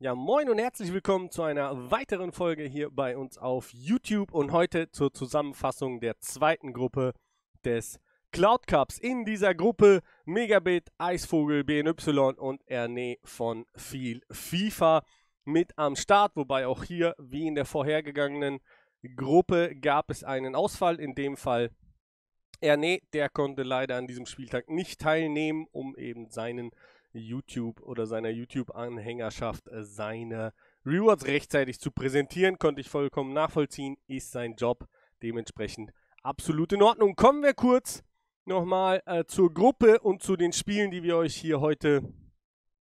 Ja, moin und herzlich willkommen zu einer weiteren Folge hier bei uns auf YouTube und heute zur Zusammenfassung der zweiten Gruppe des Cloud Cups. In dieser Gruppe Megabit, Eisvogel, BNY und Erne von viel FIFA mit am Start, wobei auch hier, wie in der vorhergegangenen Gruppe, gab es einen Ausfall, in dem Fall Erne, der konnte leider an diesem Spieltag nicht teilnehmen, um eben seinen YouTube oder seiner YouTube-Anhängerschaft äh, seine Rewards rechtzeitig zu präsentieren, konnte ich vollkommen nachvollziehen, ist sein Job dementsprechend absolut in Ordnung. Kommen wir kurz nochmal äh, zur Gruppe und zu den Spielen, die wir euch hier heute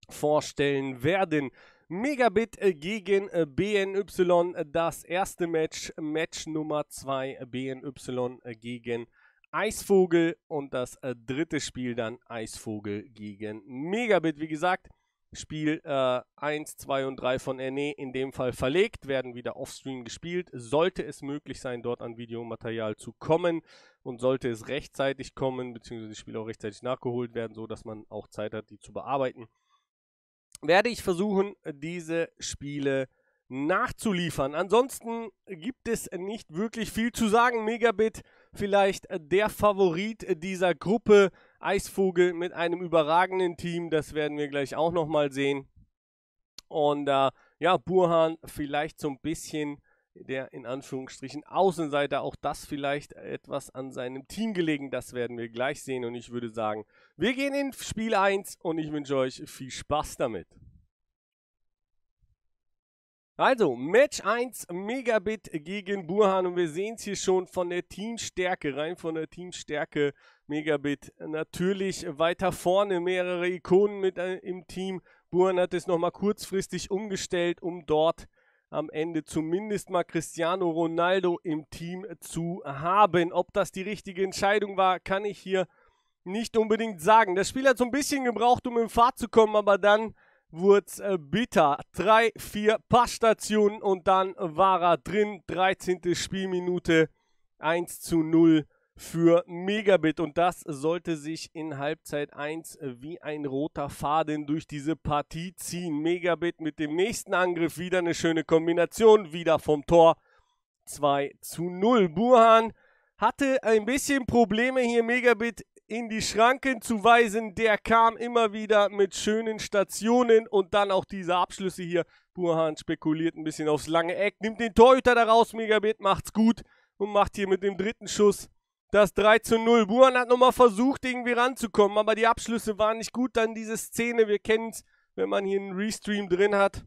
vorstellen werden. Megabit äh, gegen äh, BNY, das erste Match, Match Nummer 2, BNY gegen Eisvogel und das äh, dritte Spiel dann Eisvogel gegen Megabit. Wie gesagt, Spiel äh, 1, 2 und 3 von NE in dem Fall verlegt, werden wieder offstream gespielt. Sollte es möglich sein, dort an Videomaterial zu kommen und sollte es rechtzeitig kommen, beziehungsweise die Spiele auch rechtzeitig nachgeholt werden, sodass man auch Zeit hat, die zu bearbeiten, werde ich versuchen, diese Spiele nachzuliefern. Ansonsten gibt es nicht wirklich viel zu sagen. Megabit vielleicht äh, der Favorit äh, dieser Gruppe. Eisvogel mit einem überragenden Team, das werden wir gleich auch nochmal sehen. Und äh, ja, Burhan vielleicht so ein bisschen der in Anführungsstrichen Außenseiter, auch das vielleicht etwas an seinem Team gelegen, das werden wir gleich sehen. Und ich würde sagen, wir gehen in Spiel 1 und ich wünsche euch viel Spaß damit. Also, Match 1 Megabit gegen Burhan und wir sehen es hier schon von der Teamstärke, rein von der Teamstärke Megabit. Natürlich weiter vorne mehrere Ikonen mit äh, im Team. Burhan hat es nochmal kurzfristig umgestellt, um dort am Ende zumindest mal Cristiano Ronaldo im Team zu haben. Ob das die richtige Entscheidung war, kann ich hier nicht unbedingt sagen. Das Spiel hat so ein bisschen gebraucht, um in Fahrt zu kommen, aber dann wurde es äh, bitter. Drei, vier Passstationen und dann war er drin. 13. Spielminute 1 zu 0 für Megabit. Und das sollte sich in Halbzeit 1 wie ein roter Faden durch diese Partie ziehen. Megabit mit dem nächsten Angriff wieder eine schöne Kombination, wieder vom Tor 2 zu 0. Burhan hatte ein bisschen Probleme hier. Megabit in die Schranken zu weisen. Der kam immer wieder mit schönen Stationen und dann auch diese Abschlüsse hier. Burhan spekuliert ein bisschen aufs lange Eck, nimmt den Torhüter da raus, Megabit macht's gut und macht hier mit dem dritten Schuss das 3 zu 0. Burhan hat nochmal versucht, irgendwie ranzukommen, aber die Abschlüsse waren nicht gut. Dann diese Szene, wir kennen's, wenn man hier einen Restream drin hat.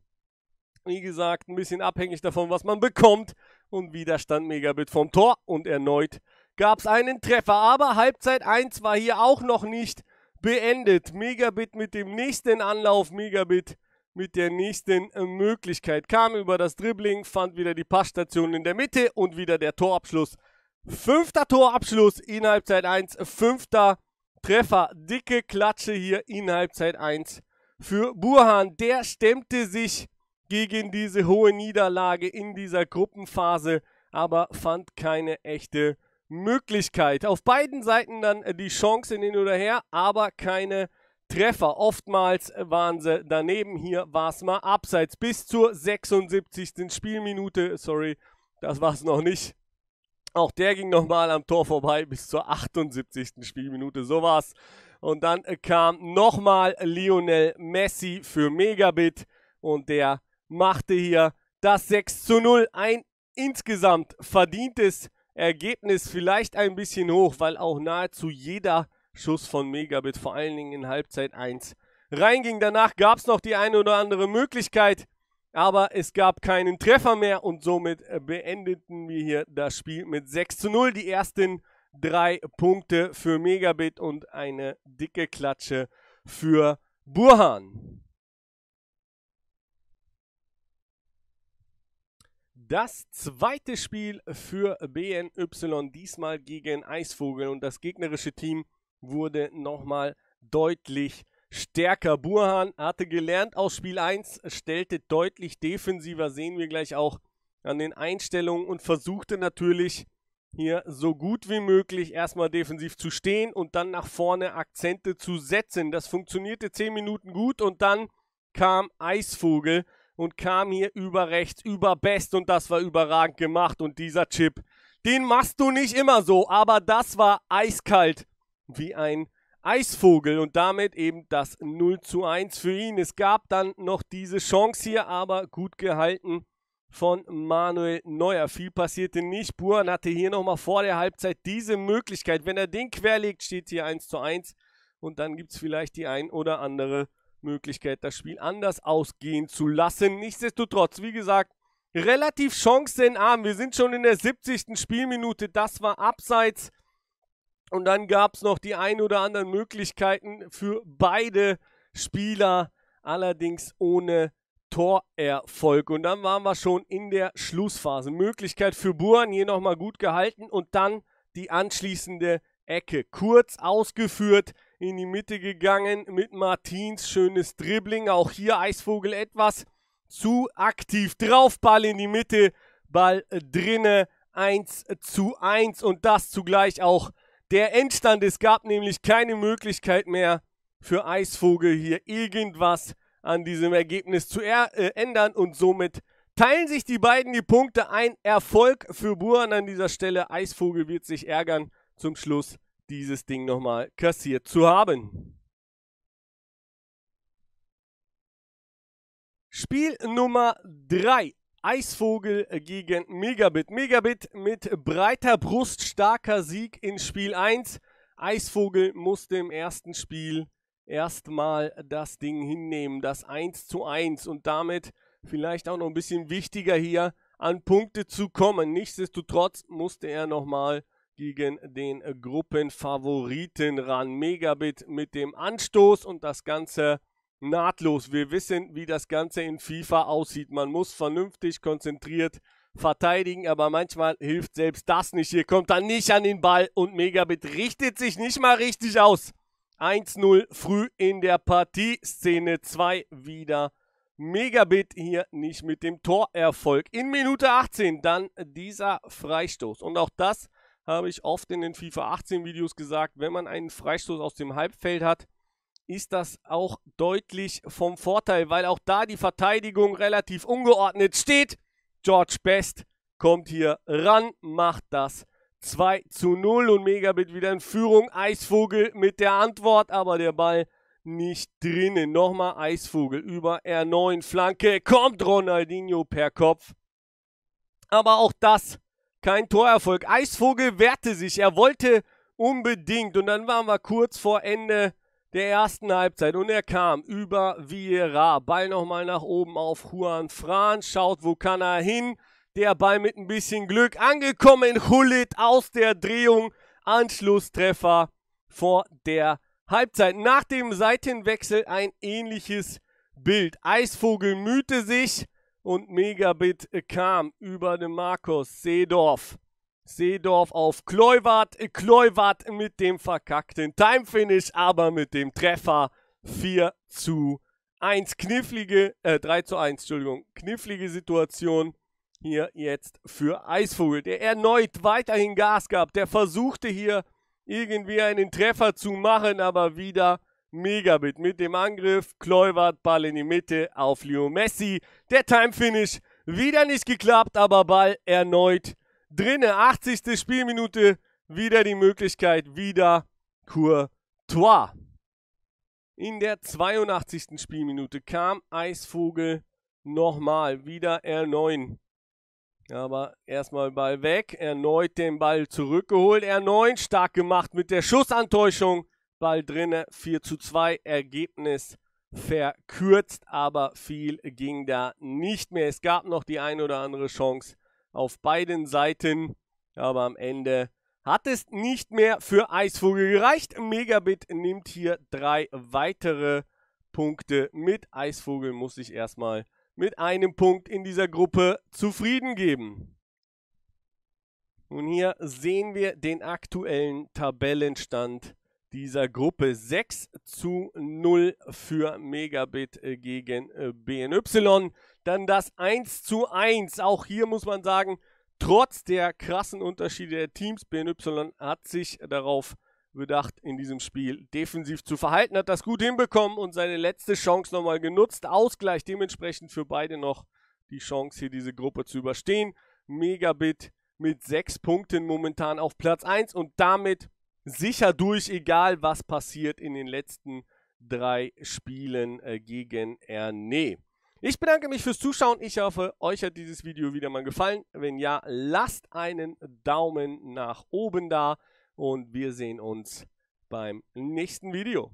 Wie gesagt, ein bisschen abhängig davon, was man bekommt. Und Widerstand Megabit vom Tor und erneut gab es einen Treffer. Aber Halbzeit 1 war hier auch noch nicht beendet. Megabit mit dem nächsten Anlauf, Megabit mit der nächsten äh, Möglichkeit. Kam über das Dribbling, fand wieder die Passstation in der Mitte und wieder der Torabschluss. Fünfter Torabschluss in Halbzeit 1, fünfter Treffer. Dicke Klatsche hier in Halbzeit 1 für Burhan. Der stemmte sich gegen diese hohe Niederlage in dieser Gruppenphase, aber fand keine echte Möglichkeit. Auf beiden Seiten dann äh, die Chancen hin oder her, aber keine Treffer. Oftmals äh, waren sie daneben. Hier war es mal abseits bis zur 76. Spielminute. Sorry, das war es noch nicht. Auch der ging nochmal am Tor vorbei bis zur 78. Spielminute. So war es. Und dann äh, kam nochmal Lionel Messi für Megabit und der machte hier das 6 zu 0. Ein insgesamt verdientes Ergebnis vielleicht ein bisschen hoch, weil auch nahezu jeder Schuss von Megabit, vor allen Dingen in Halbzeit 1, reinging. Danach gab es noch die eine oder andere Möglichkeit, aber es gab keinen Treffer mehr und somit äh, beendeten wir hier das Spiel mit 6 zu 0. Die ersten drei Punkte für Megabit und eine dicke Klatsche für Burhan. Das zweite Spiel für BNY, diesmal gegen Eisvogel und das gegnerische Team wurde nochmal deutlich stärker. Burhan hatte gelernt aus Spiel 1, stellte deutlich defensiver, sehen wir gleich auch an den Einstellungen und versuchte natürlich hier so gut wie möglich erstmal defensiv zu stehen und dann nach vorne Akzente zu setzen. Das funktionierte 10 Minuten gut und dann kam Eisvogel und kam hier über rechts, über Best und das war überragend gemacht. Und dieser Chip, den machst du nicht immer so, aber das war eiskalt wie ein Eisvogel und damit eben das 0 zu 1 für ihn. Es gab dann noch diese Chance hier, aber gut gehalten von Manuel Neuer. Viel passierte nicht. Buran hatte hier nochmal vor der Halbzeit diese Möglichkeit. Wenn er den querlegt, steht hier 1 zu 1 und dann gibt es vielleicht die ein oder andere Möglichkeit, das Spiel anders ausgehen zu lassen. Nichtsdestotrotz, wie gesagt, relativ chancenarm. Wir sind schon in der 70. Spielminute. Das war abseits. Und dann gab es noch die ein oder anderen Möglichkeiten für beide Spieler, allerdings ohne Torerfolg. Und dann waren wir schon in der Schlussphase. Möglichkeit für Buran hier nochmal gut gehalten und dann die anschließende Ecke. Kurz ausgeführt, in die Mitte gegangen mit Martins. Schönes Dribbling. Auch hier Eisvogel etwas zu aktiv drauf. Ball in die Mitte, Ball drinne. 1 zu 1 und das zugleich auch der Endstand. Es gab nämlich keine Möglichkeit mehr für Eisvogel hier irgendwas an diesem Ergebnis zu er äh, ändern und somit teilen sich die beiden die Punkte. Ein Erfolg für Buran an dieser Stelle. Eisvogel wird sich ärgern zum Schluss dieses Ding nochmal kassiert zu haben. Spiel Nummer 3. Eisvogel gegen Megabit. Megabit mit breiter Brust, starker Sieg in Spiel 1. Eisvogel musste im ersten Spiel erstmal das Ding hinnehmen, das 1 zu 1 und damit vielleicht auch noch ein bisschen wichtiger hier an Punkte zu kommen. Nichtsdestotrotz musste er nochmal gegen den äh, Gruppenfavoriten ran. Megabit mit dem Anstoß und das Ganze nahtlos. Wir wissen, wie das Ganze in FIFA aussieht. Man muss vernünftig konzentriert verteidigen, aber manchmal hilft selbst das nicht. Hier kommt er nicht an den Ball und Megabit richtet sich nicht mal richtig aus. 1-0 früh in der Partie, Szene 2 wieder. Megabit hier nicht mit dem Torerfolg. In Minute 18 dann dieser Freistoß. Und auch das habe ich oft in den FIFA 18 Videos gesagt, wenn man einen Freistoß aus dem Halbfeld hat, ist das auch deutlich vom Vorteil, weil auch da die Verteidigung relativ ungeordnet steht. George Best kommt hier ran, macht das 2 zu 0 und Megabit wieder in Führung. Eisvogel mit der Antwort, aber der Ball nicht drinnen. Nochmal Eisvogel über R9 Flanke. Kommt Ronaldinho per Kopf. Aber auch das kein Torerfolg. Eisvogel wehrte sich, er wollte unbedingt und dann waren wir kurz vor Ende der ersten Halbzeit und er kam über Vieira. Ball nochmal nach oben auf Juan Fran, schaut, wo kann er hin. Der Ball mit ein bisschen Glück angekommen, Hullit aus der Drehung, Anschlusstreffer vor der Halbzeit. Nach dem Seitenwechsel ein ähnliches Bild. Eisvogel mühte sich, und Megabit kam über den Markus Seedorf. Seedorf auf Kleuwart, Kleuwart mit dem verkackten Timefinish, aber mit dem Treffer 4 zu 1. Knifflige, äh 3 zu 1, Entschuldigung, knifflige Situation hier jetzt für Eisvogel, der erneut weiterhin Gas gab, der versuchte hier irgendwie einen Treffer zu machen, aber wieder Megabit mit dem Angriff. Kleuwert, Ball in die Mitte auf Leo Messi. Der Time-Finish wieder nicht geklappt, aber Ball erneut drinne. 80. Spielminute, wieder die Möglichkeit, wieder Courtois. In der 82. Spielminute kam Eisvogel nochmal, wieder R9. Aber erstmal Ball weg, erneut den Ball zurückgeholt, R9 stark gemacht mit der Schussantäuschung. Ball drin. 4 zu 2, Ergebnis verkürzt, aber viel ging da nicht mehr. Es gab noch die ein oder andere Chance auf beiden Seiten, aber am Ende hat es nicht mehr für Eisvogel gereicht. Megabit nimmt hier drei weitere Punkte mit. Eisvogel muss sich erstmal mit einem Punkt in dieser Gruppe zufrieden geben. Und hier sehen wir den aktuellen Tabellenstand dieser Gruppe 6 zu 0 für Megabit äh, gegen äh, BNY. Dann das 1 zu 1. Auch hier muss man sagen, trotz der krassen Unterschiede der Teams, BNY hat sich darauf bedacht, in diesem Spiel defensiv zu verhalten, hat das gut hinbekommen und seine letzte Chance nochmal genutzt. Ausgleich dementsprechend für beide noch die Chance, hier diese Gruppe zu überstehen. Megabit mit sechs Punkten momentan auf Platz 1 und damit sicher durch, egal was passiert in den letzten drei Spielen äh, gegen Erne. Ich bedanke mich fürs Zuschauen. Ich hoffe, euch hat dieses Video wieder mal gefallen. Wenn ja, lasst einen Daumen nach oben da und wir sehen uns beim nächsten Video.